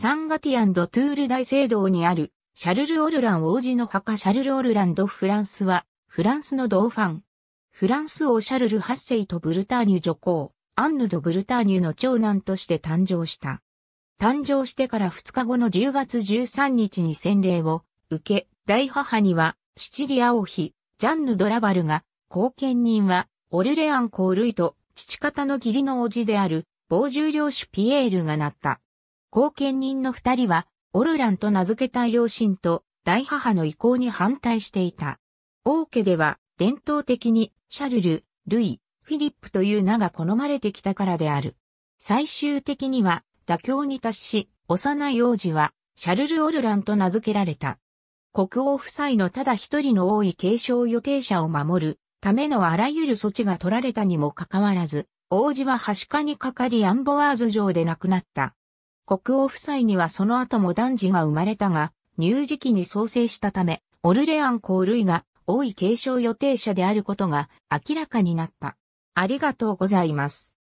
サンガティアンドトゥール大聖堂にある、シャルル・オルラン王子の墓シャルル・オルランド・フランスは、フランスの同ファン。フランス王シャルル8世とブルターニュ女皇、アンヌ・ド・ブルターニュの長男として誕生した。誕生してから2日後の10月13日に洗礼を受け、大母には、シチリア王妃、ジャンヌ・ドラバルが、後見人は、オルレアン・コールイと、父方の義理の王子である、傍重領主ピエールがなった。後見人の二人は、オルランと名付けたい両親と大母の意向に反対していた。王家では、伝統的に、シャルル、ルイ、フィリップという名が好まれてきたからである。最終的には、妥協に達し、幼い王子は、シャルル・オルランと名付けられた。国王夫妻のただ一人の王位継承予定者を守るためのあらゆる措置が取られたにもかかわらず、王子ははしかにかかりアンボワーズ城で亡くなった。国王夫妻にはその後も男児が生まれたが、乳児期に創生したため、オルレアン公類が多い継承予定者であることが明らかになった。ありがとうございます。